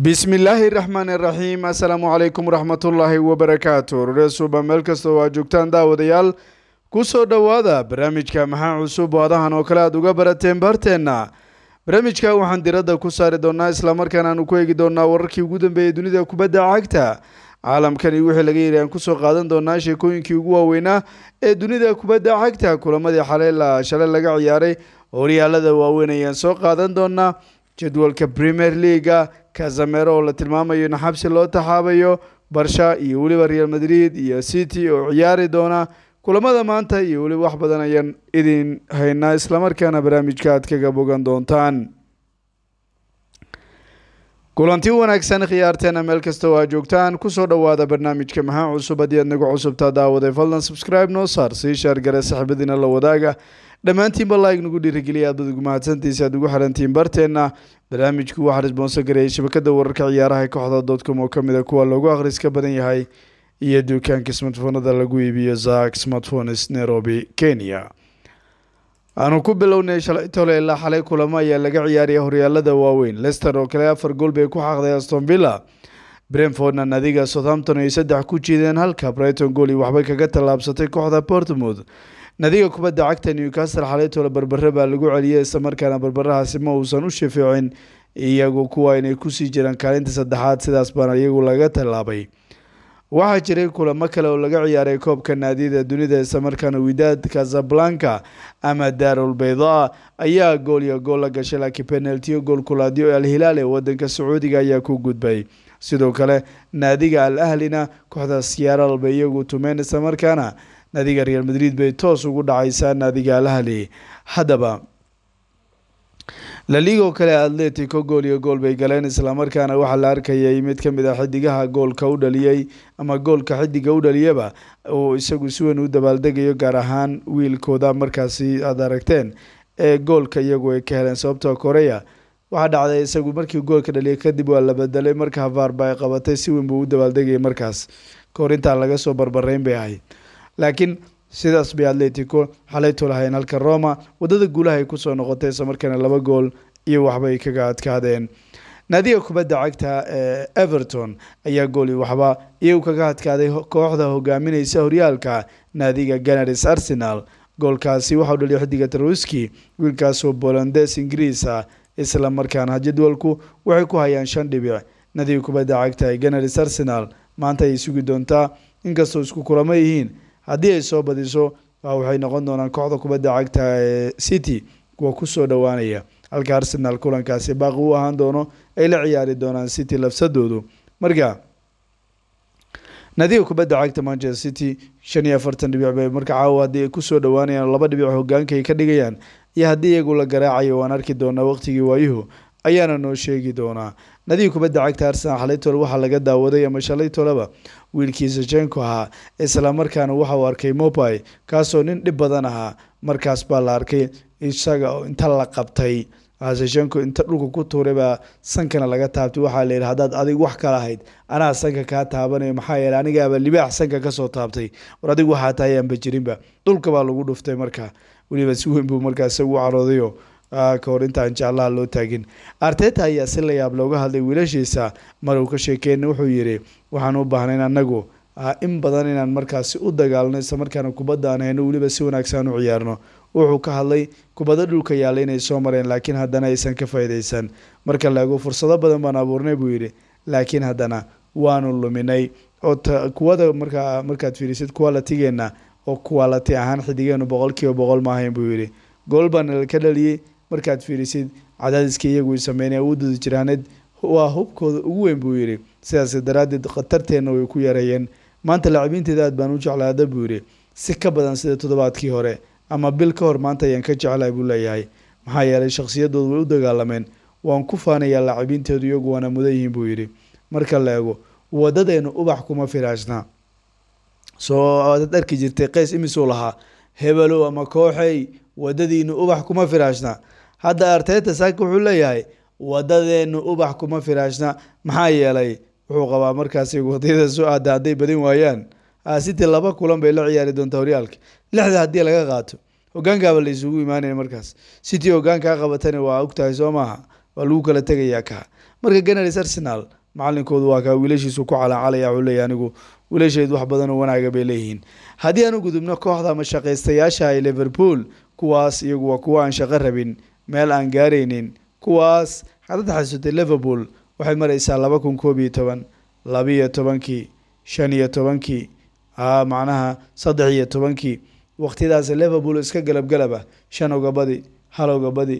bismillaahi raxmaan raxiim assalaamu calaykum waraxmatullaahi wabarakaatu rureysuba meel kastoo waa joogtaan daawadayaal ku soo dhowaada barnaamijka maxaa cusub oo adahan oo kale aad uga barateen barteenna barnaamijka waxaan diradda ku saari doonnaa islamarkaana aanu ku eegi doonnaa wararkii ugu dambeeyey dunida kubadda cagta caalamkan iyo wixii laga yidhi aan kusoo qaadan doonaa sheekooyinkii ugu waaweynaa ee dunida kubadda cagta kulamadii xaley ah, shalay laga ciyaaray horyaalada waaweyn ayaan soo qaadan doonaa jadwalka premier leaga kazamero oo la tilmaamayo in xabsi loo taxaabayo barsha iyo weliba real madrid iyo city oo ciyaari doona kulamada maanta iyo weliba wax badan ayaan idin haynaa islamarkaana barnaamijka aad kaga bogan doontaan kulanti wanaagsan khiyaarteena meel kastoo aa joogtaan ku soo dhowaada barnaamijka maxaa cusub haddii aad nagu cusubtaa daawaday fadlan subscribe noo saar sii shaargare saxiibadiina la wadaaga dhammaantiinba laig nagu dhiirageliya aad ugu mahadsantiisa aad ugu xirantihiin barteenna barnaamijku waxaa isboonso gareeyay shabakada wararka ciyaaraha kooxda com oo kamida ah kuwa loogu akhriska badan yahay iyo dukaanka smartfoonada lagu iibiyo zaak smartphones nairobi kenya aanu ku bilownay shalay ilaa xalay kulamo ayaa laga ciyaaraya horyaalada waaweyn lester oo kale afar gool bay ku xaqday aston villa brentfordna nadiga southampton ay saddex ku jiideen halka brighton gool iyo waxbay kaga tallaabsatay kooxda portmouth nadiga kubadda cagta newcastle xalaytoola barbare baa lagu celiyay islamarkaana barbarahaasi ma uusan u shafiicin iyagu kuwa inay kusii jiraan kaalinta saddexaad sidaas baana iyagu laga tallaabay waxaa jiray kulamo kale oo laga ciyaaray koobka naadiyada dunida islamarkaana widaad casablanca ama daarul baydaa ayaa gool iyo gool la gashay laakiin penaltiyo gool kulaadiyo alhilaal ee wadanka sacuudiga ayaa ku gudbay sidoo kale naadiga al ahlina kooxda siyaaralba iyagu tumeen islamarkaana naadiga real madrid bay toos ugu dhacaysaa naadigaalaha le haddaba laligoo kale atletico gool iyo gool bay galeen islamarkaana waxaa la arkayay mid kamid a ah xidigaha goolka u dhaliyey ama goolka xidiga u dhaliyaba oo isagu si weyn u dabaaldegayo gaar ahaan wiilkooda markaasi aada aragteen ee goolka iyagu ay ka heleen sababtoo koreya ah waxaa dhacday isagu markii goolka dhaliya kadib waa la bedelay marka havaarba ay qabatay si weyn buu u dabaaldegayay markaas koor intaan laga soo barbareyn bay ahayd laakiin sidaas bay atletico xalaytu lahayn halka roma waddada guulaha ay kusoo noqotay isla markaana laba gool iyo waxbay kaga adkaadeen naadiga kubadda cagta ee eh, everton ayaa gooli waxba iyagu kaga adkaaday kooxda hogaaminaysa horyaalka naadiga ganaris arsenal goolkaasi waxauu dhaliya xidiga taruski wiilkaasoo bolandes ingiriisa isla markaana jadwalku waxay ku hayaan shan dhibic naadiga kubadda cagta ee ganaris arsenal maanta ayay sugi doontaa inkastoo isku kulamo yihiin haddii ay soo badiso waxay noqon doonaan kooxda kubadda cagta ee city kuwa kusoo dhowaanaya halka arsenal kulankaasi baaqi u ahaan doono ay la ciyaari doonaan city lafsadoodu marka nadiga kubadda cagta manchester city shan iyo afartan dhibic bay marka caawa haddii ay kusoo dhowaanayaan laba dhibic hogaanka ay ka dhigayaan iyo haddii iyagu la garaacayo waan arki doonaa waqtigii waayuhu ayaana noo sheegi doonaa nadiib kubadda cagta arsenal xalaytole waxaa laga daawaday ama shalaytoleba wiilkiisa jenko ahaa islamarkaana waxa uu arkay mobay kaasoo nin dhib badan ahaa markaas baa la arkay isaga oo inta la qabtay hasejenko inta dhulka ku tuuray baa sankana laga taabtay waxaa la yidhi haddaad adig wax kala ahayd anaa sanka kaa taabanayo maxaa yeeley anigaaba libaax sanka kasoo taabtay war adig waxaa tahay aanba jirinba dhulka baa lagu dhuftay markaa weliba si weyn buu markaas ugu caroodayo Ah, kahor inta aan jeclaha loo taagin arteta ayaa si la yaab looga hadlay wiilashiisa mar uu ka sheekeyna wuxuu yidhi waxaan u baahnayn annagu ah, in badan inaan markaasi u dagaalno isla markaana kubadda aan hayno weliba si wanaagsan u ciyaarno wuxuu ka hadlay kubadda dhulka yaalla inay soo mareen laakiin haddana aysan ka faa'iidaysan marka laago fursado badan baan abuurnay buu yidhi laakiin haddana waanu luminay oo kuwada markaa markaad fiirisid qualitigeena oo quality ahaan xidigeenu boqolkiiba boqol maahayn buu yidhi gool baana ka dhaliyey markaad fiirisid cadaadiska iyagu sameynaya u jiraaneed waa hubkooda ugu weyn buu yidhi sidaas daraadeed khatarteenna way ku yareeyeen maanta lacabiinteeda aad baan u jeclaada buu yidhi si ka badan sida toddobaadkii hore ama bil ka hor maanta ayaan ka jeclahay buu leeyahay maxaa yeelay shakhsiyadoodu way u dagaalameen waan ku faanayaa lacabiinteedu iyagu waana mudan yihiin buu yidhi marka la eego waddadeenu ubax kuma firaashna soo aad arki jirtay qays imisuu lahaa hebelow ama kooxey waddadiinu ubax kuma firaashna hadda arteta saaka wuxuu leeyahay wadadeenu ubax kuma firaashna maxaa yeelay wuxuu qabaa markaasi wadiyada soo aada hadday badin waayaan city ah, laba kulan bay la ciyaari doontaa horyaalka lixda haddii laga qaato hogaankaaba la isugu imaanaya markaas city hogaankaa qabatana waa ogtahay soo maaha waa lagu kala tegayaa kaa marka ganars arsenal macalinkoodu waa kaa wiilashiisu ku calaacalaya wuxuu leeyahy anigu wiilasheedu wax badan oo wanaaga bay leeyihiin haddii aan gudubno kooxda mashaqaystayaasha ee liverpool kuwaas iyagu waa kuwa aan shaqo rabin meel aan gaaraynin kuwaas xadada xasutay liverpool waxay maraysaa laba kun koob iyo toban labiyo tobankii shan iyo tobankii macnaha saddex iyo tobankii waqtidaas liverpool iska galabgalaba shan ogabadi hal ogabadi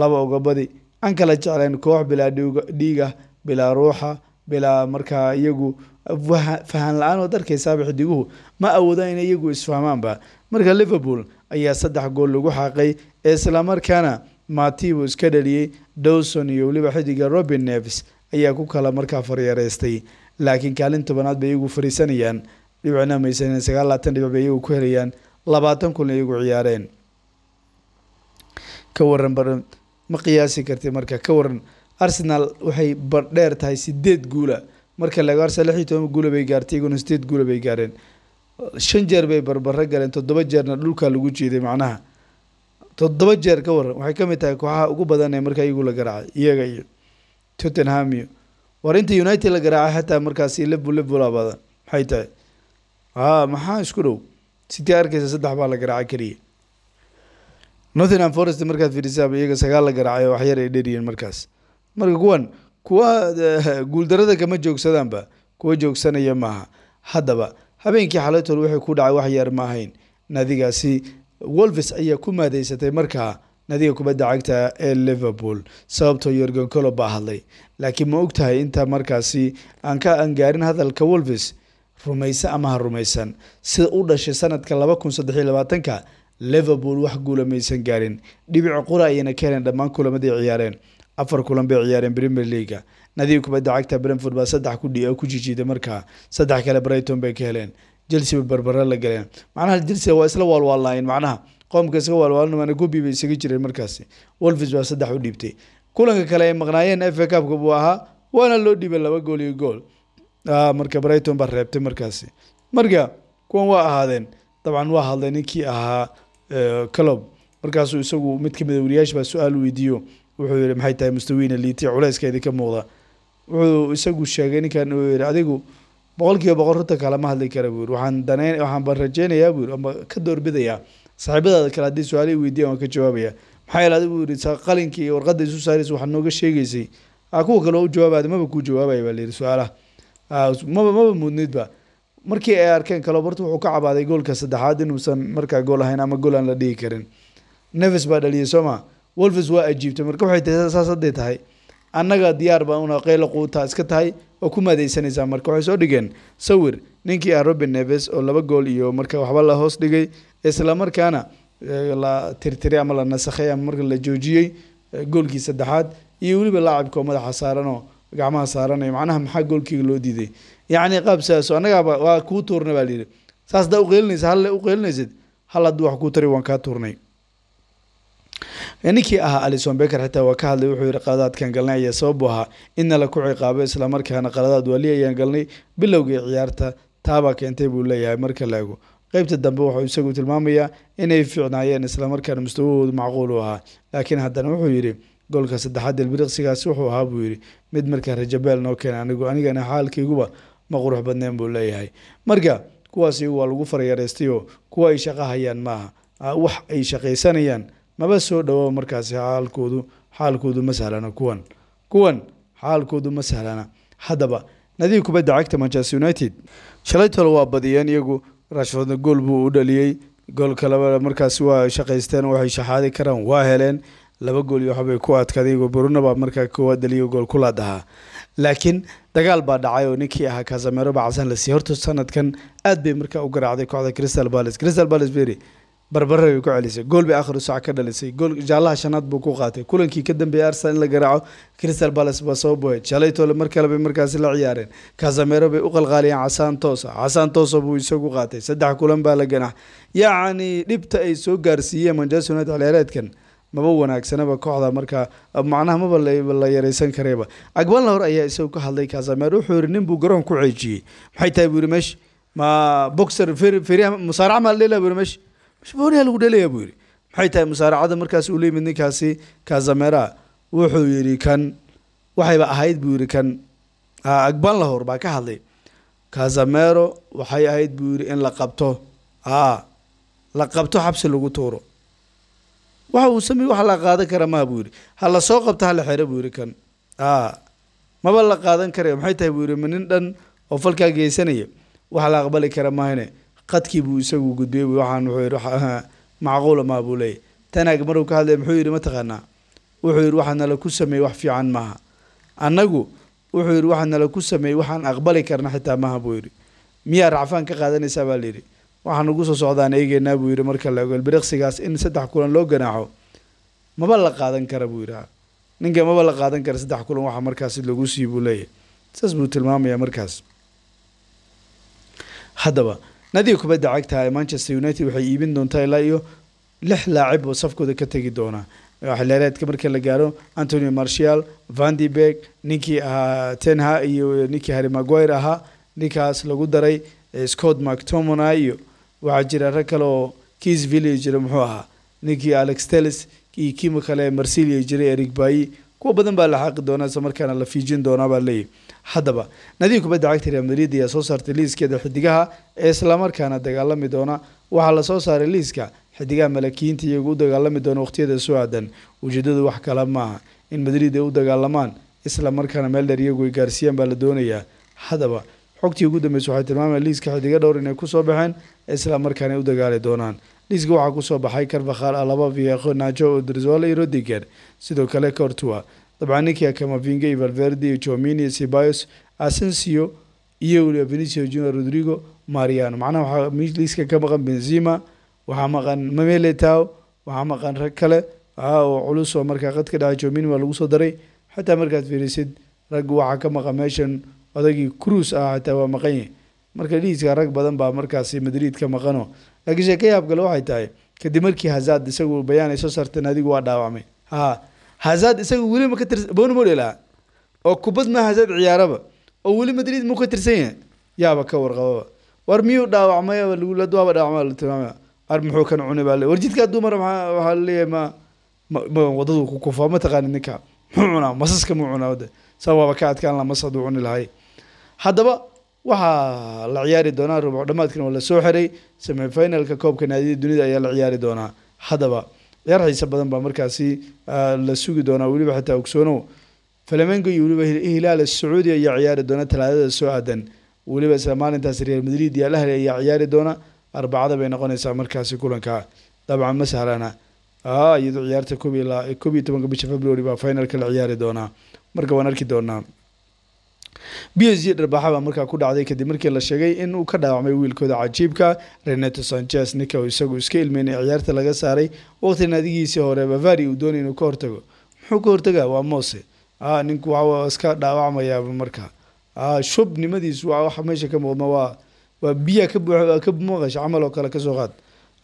laba ogabadi aan kala jeclayn koox bilaa dhiiga bilaa ruuxa bilaa markaa iyagu fahan la-aan oo arkaysaaba xidiguhu ma awoodaan inay iyagu isfahmaanba marka liverpool ayaa saddex gool lagu xaaqay isla markaana matiibu iska dhaliyey dowson iyo weliba xidiga robin neves ayaa ku kala markaa faryareystay laakiin kaalin tobanaad bay iyagu fariisanayaan dhibicna maysanin sagaal labaatan iyagu ku helayaan labaatan kun iyagu ciyaareen ka waran bar ma qiyaasi karti marka ka waran arsenal waxay bardheer tahay sideed guula marka laga arsenal lix iyo toban guula bay gaartay iyaguna sideed guula bay gaareen shan jeer bay barbaro galeen toddoba jeerna dhulkaa lagu jiiday macnaha todoba jeer ka waran waxay ka mid tahay kooxaha ugu badan ee markaa iyagu la garaacay iyaga iyo tottenham iyo war inta united la garaacay xataa markaasi lebulebula badan maxay tahay a maxaa isku dhow sitii arkaysa saddex baa la garaacay keliya northingham forest markaad fiidisaaba iyaga sagaal la garaacay oo waxyar ay dheriyeen markaas marka kuwan kuwa eh, guuldarada kama joogsadaanba kuwa joogsanaya maaha haddaba habeenkii xalaytool wixii ku dhacay wax yar ma ahayn wolves ayaa ku maadeysatay markaa nadiga kubadda cagta ee liverpool sababtoo yorgen ah colo hadlay laakiin ma og tahay intaa markaasi aan ka angaarin hadalka wolves rumaysa ama ha rumaysan sida u dhashay sanadka laba kun saddexiyo labaatanka liverpool wax guula maysan gaarin dhibica qura ayayna ka heleen dhammaan kulamadii ciyaareen afar kulan bay ciyaareen premier leaga nadiga kubadda cagta brentford baa saddex ku dhiia ku jijiiday markaa saddex kale brighton bay ka heleen jelsiba berbere la galeen macnaha jelsia waa isla waalwaalaayeen macnaha qoomka iska waalwaalin gubi bay isaga jireen markaasi wolfis baa saddex u dhiibtay kulanka kale ay maqnaayeen efa cabka buu ahaa waana loo dhiibay laba gool iyo gool ah, marka brighton baa reebtay markaasi marka kuwan waa ahaadeen dabcan waa hadlay ninkii ahaa eh, colob markaasuu isagu mid kamid a ah wariyaasha baa su-aal weydiiyo wuxuu yihi maxay tahay mustawiina liitay culeyskeedi ka muuqda wuxuu isagu sheegay ninkan yihi adigu boqol kiiba boqol runta kaalama hadli kara buu yiri waxaan daneyn waxaanba rajeynayaa buu yiri ama ka doorbidayaa saaxiibadaada kale haddii su-aalihi weydiiyan waan ka jawaabaya maxaa yeele adigu yiri qalinka iyo warqadda isu saaraysa waxaad nooga sheegaysay ah, kuwa kale u jawaabaada maba kuu jawaabaya baa layidhi su-aalaha ah, maba maba muudneydba markii ay arkeen kaloobart wuxuu ka cabaaday goolka saddexaad inuusan markaa gool ahayn ama gool aan la dhigi karin nevis baa dhaliyay soo ma wolves waa ajiibtay marka waxay tahay saas tahay annaga diyaar baan una qayla quutaa iska tahay oo ku maadaysanaysaa marka waxay soo dhigeen sawir ninkii ah robin neves oo laba gool iyo marka waxba la hoos dhigay islamarkaana eh, la tirtiray ama la nasakhay ama marka la joojiyey eh, goolkii saddexaad iyo weliba laacibka oo madaxa saaranoo gacmaha saaranayo macnaha maxaa goolkiiga loo diiday yacni qaab saaso annagaaba waa kuu tuurnay baa layidhi saas daa uqeelinaysa halle uqeelinaysad hal hadduu wax kuu tari waan kaa tuurnay ninkii ahaa alison beker xitaa waa ka hadlay wuxuu yihi qaladaadkan galnay ayaa sababu ahaa innala ku ciqaabay islamarkaana qaladaad waali ayaan galnay bilowgii ciyaarta taabaa keentay buu leeyahay marka la ego qeybta dambe wuxuu isagu tilmaamayaa inay fiicnaayeen islamarkaana mustawahoodu macquul u ahaa laakiin haddana wuxuu yidhi golka saddexaad ilbiriqsigaasi wuxuu ahaa buu yidhi mid marka rajabeel noo keena anigu anigana xaalkiiguba ma qurux badneen buu leeyahay marka kuwaasi waa lagu faryareystay oo kuwa ay shaqo maaha ah, wax ay shaqaysanayaan maba soo dhowow markaasi xaalkoodu xaalkoodu ma sahlana kuwan kuwan xaalkoodu ma sahlana haddaba nadiib kubadda cagta manchester united shalaytol waa badiyeen iyagu rashford gool buu u dhaliyey goolka labaa markaasi waa shaqaysteen waxay shaxaadi karaan waa heleen laba gool iyo waxbay ku adkaaday igoo burunaba markaa koowaad dhaliyo gool kulaad ahaa laakiin dagaal baa dhacay oo ninkii ahaa kaasamero bacsan lasiiy horta sanadkan aad bay markaa u garaacday kooxda crystal balis crystal balis beri barbare way ku celisay gool bay akhiru saac ka dhalisay gool jaalaha shanaad buu ku qaatay kulankii ka dambeeyay arsenal in la garaaco crystal palace baa soo booyay jalaytole mar kale bay markaasi la ciyaareen casamero bay u qalqaaliyeen casaan toosa casaan toosa buu isagu qaatay saddex kulan baa la ganax yacni dhibta ay soo gaarsiiyeen manchester united xilciyaareedkan maba wanaagsanaba kooxda markaa macnaha maba la yaraysan karayba agban lahor ayaa isagu ka hadlay casamero wuxuu yidhi nin buu garoon ku ceejiyey maxay tahay buu yidhi meesha ma boxer feryaha musaarac maa leela buu yidhi meesha mashbuuniyaa lagu dheelaya buu yidhi maxay tahay musaaracada markaas uu layimid ninkaasi kazamera wuxuu yidhi kan waxayba ahayd buu yidhi kan ah, agbaan lahor baa ka hadlay kazamero waxay ahayd buu yidhi in la qabto a ah, la qabto xabsi lagu tuuro waxa uu samey wax la qaadan kara maha buu yidhi ha la soo qabto ha la xero buu yidhi kan a ah, maba la qaadan karayo maxay tahay buu yidhi ma nin dhan oo falkaa geysanaya wax la aqbali kara mahayne qadkii buu isagu gudbiyey waxaan wuxuu yihi macquula maa buu leeyay tanaag maruu ka hadlaya muxuu yidhi mataqaanaa wuxuu yidhi waxaa nala ku sameeyey wax fiican maaha annagu wuxuu yidhi waxaa nala ku sameeyey waxaan aqbali karna xitaa maaha buu yidhi miyaa racfaan ka qaadanaysaa baa layidhi waxaan ugu soo socdaan eegeynaa buu yidhi marka la ogol in saddex kulan loo ganaaxo maba la qaadan kara buu yidhi ninka maba la qaadan kara saddex kulan waxa markaasi lagu sii buu leeyahy saas buu tilmaamayaa markaas haddaba nadiga kubadda cagtaha manchester united waxay iibin doontaa ilaa iyo lix laacib oo safkooda ka tegi doona xilheereedka marka la gaaro antony martial vandyberg ninkii ahaa tenha iyo ninkii harry maguire ahaa ninkaas lagu daray eh, scott mactomona iyo waxaa jira rag kale oo kisville jira muxuu ahaa ninkii alex tellis iyo kiima kale marsilia jira eric bayi kuwa badan baa la xaaqi doonaa isla markaana la fiijin doonaa baa leeyahy haddaba nadiir kubadda cagta real madrid ayaa soo saartay liiskeeda xidigaha ee islamarkaana dagaalami doona waxaa lasoo saaray liiska xidigaha malakiinta iyagu u dagaalami doona waqhtiyada soo-aadan ujeedadu wax kala maaha in madrid ay u dagaalamaan isla markaana meel dheer iyagu ay gaarsiiyaan baa la doonayaa haddaba xogtii ugu dambeysa waxay tilmaamaya liiska xidiga dhowr inay kusoo baxeen isla markaana ay u dagaali doonaan liiska waxaa kusoo baxay karvakhaal alaba viekho najo odrizola iyo rodiger sidoo kale dabcan dabcaninkia kamavinga iyo valverde iyo jomini sibayos asensio iyo venicio junior rodrigo mariano macnaha waxaa liiska ka maqan benzima waxaa maqan mameletao waxaa maqan rag kale waxa uu culus oo markaa qadka dhaha jomini waa lagu soo daray xataa markaad fiirisid raggu waxaa ka maqan meeshan odagii cruis ah xataa waa maqan yahay marka dhiiska rag badan baa markaasi madrid ka maqano laakiin sheeka yaab gale waxay tahay kadib markii hazad isagu bayaan ay soo saarteen adigu waa dhaawacmay ha hazad isaga weli ma ka tirsan bonmodel ah oo kubad ma hazad ciyaaraba oo weli madrid mu ka tirsan yahay yaaba ka warqababa war miyuu dhaawacmay laduwaaba dhaawacma la tilmaamaya ar muxuu kan cunay baa le war jidkaa dumar waxaa laleeyahay ma ma wadadu ku kufaa ma taqaani ninka muxuu cunaa masaska muu cunaa wade saa ka adkaan laha masad cuni lahay haddaba waxaa la ciyaari doonaa rubuc dhamaadkan waa lasoo xiray semifinalka koobka naadiyada dunida ayaa la ciyaari doonaa haddaba ciyaar xiise badan baa markaasi ah, la sugi doonaa weliba xitaa ogsoono falamingo iyo weliba hilaal sacuudi ayaa ciyaari doona talaadada soo aadan weliba isla maalintaas real madrid iyo alahli ayaa ciyaari doona arbacada bay noqonaysaa markaasi kulanka dabcan ma sahlana ah, iyadoo ciyaarta kob iyo tobanka bisha february baa finalka la ciyaari doonaa marka waan arki doonaa b s g dharbaxa baa markaa ku dhacday kadib markii la sheegay in uu ka dhaawacmay wiilkooda cajiibka renato sanchez ninka uu isagu iska ilmeyn ilmeynay ciyaarta laga saaray waqti naadigiisii hore bavari uu doonay inuu ka hortago muxuu ka hortagaa waa moose ah, ninku waa iska dhaawacmayaaba markaa ah, shubnimadiisu waa wax meesha ka muuqda waa waa biyaa ka buuxa ka maqasha camal oo kale kasoo qaad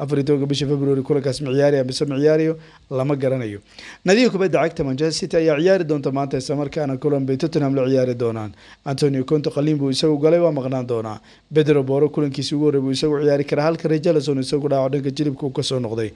afar iyo tobanka bisha february kulankaas ma ciyaaraya ah mise ma ciyaarayo lama garanayo nadiga kubadda cagta manchester city ayaa ciyaari doonta maanta islamarkaana kulan bay tottenham la ciyaari doonaan antonio conto qaliin buu isagu galay waa maqnaan doonaa bedro booro kulankiisi ugu horey buu isagu ciyaari karaa halka rejalison isagu dhaaco dhanka jilibka uu kasoo noqday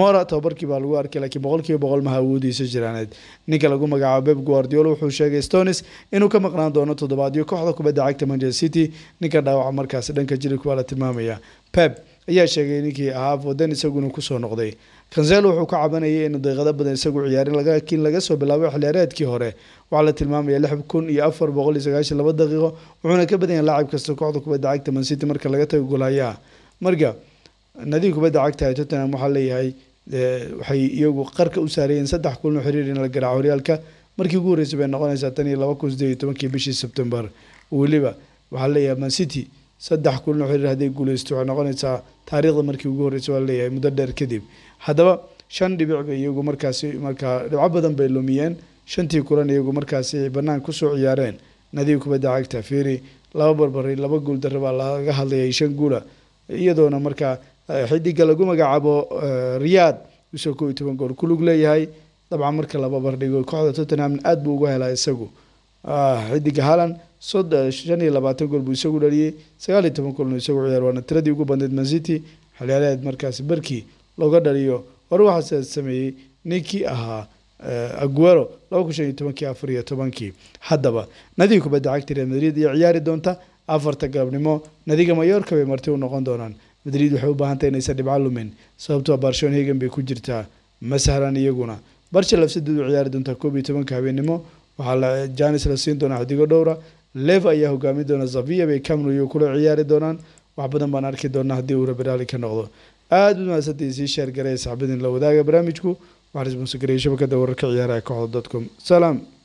mora tababarkii baa lagu arkay laakiin boqolkiiba boqol maha awoodiisa jiraaneed ninka lagu magacaabo beb guardiol wuxuu sheegay stones inuu ka maqnaan doono toddobaadyo kooxda kubadda cagta manchester city ninka dhaawaca markaasi dhanka jilibka waa la tilmaamaya pep ayaa sheegay ninkii ahaa wadan isaguna kusoo noqday kanzel wuxuu ka cabanayay in daqiiqado badan isagu ciyaarin laakiin laga soo bilaabo xiliyaareedkii hore waxaa la tilmaamaya lix kun iyo afar boqol iyo sagaashan laba daqiiqo wuxuuna ka badanya laacib kasta kooxda kubadda cagta mancity marka laga tago golhayaha marka nadiib kubadda cagta ee tottenham waxaa leeyahay eh, waxay iyagu qarka u saarayeen saddex kulno xiriir in la garaaco horyaalka markii ugu horreysay bay noqonaysaa tan iyo laba kun sideed iyo tobankii bishii sebtembar weliba waxaa leeyahay mancity saddex kulin xiriir hadday guuleysto waxay noqonaysaa taariikhda markii ugu horreysa waa laleeyahay muddo dheer kadib haddaba shan dhibic bay iyagu markaasi markaa dhibco badan bay lumiyeen shantii kulan iyagu markaasi bannaan kusoo ciyaareen nadiib kubadda cagta fiiri laba barbari laba guul darro baa laga hadlayay shan guula iyadoona markaa eh, xidiga lagu magacaabo eh, riyaad isoo koob iyo toban gool kulug leeyahay dabcan marka laba bardhigo kooxda tottenham aada buu uga helaa isagu ah, xidiga halan shan iyo labaatan gool buu isagu dhaliyey sagaal iyo toban goolna isagu ciyaar waana tiradii ugu badneyd mancity xalyaalaheed markaas barkii looga dhaliyo hore waxaase sameeyey ninkii ahaa eh, aguero laba kun shan iyo tobankii afar iyo tobankii haddaba nadii kubadda cagta real madrid iyo ciyaari doonta afarta galabnimo nadiga mayorka bay marti u noqon doonaan madrid waxay u baahantay inaysan dhibco lumin sababtoo ah barshon hagan bay ku jirtaa ma sahlan iyaguna barcha lafsadeed u ciyaari doontaa koob iyo tobanka habeennimo waxaa janis la siin doonaa xidigo dhowra lev ayaa hogaami doona zaviya bay camruyu kula ciyaari doonaan wax badan baan arki doonaa haddii uu rabiraali ka noqdo aad bad mahadsantii isii sheergaray saaxibadiin la wadaaga barnaamijku waxaan ismuusigarayay shabakada wararka ciyaaraha kooxda dot com salaam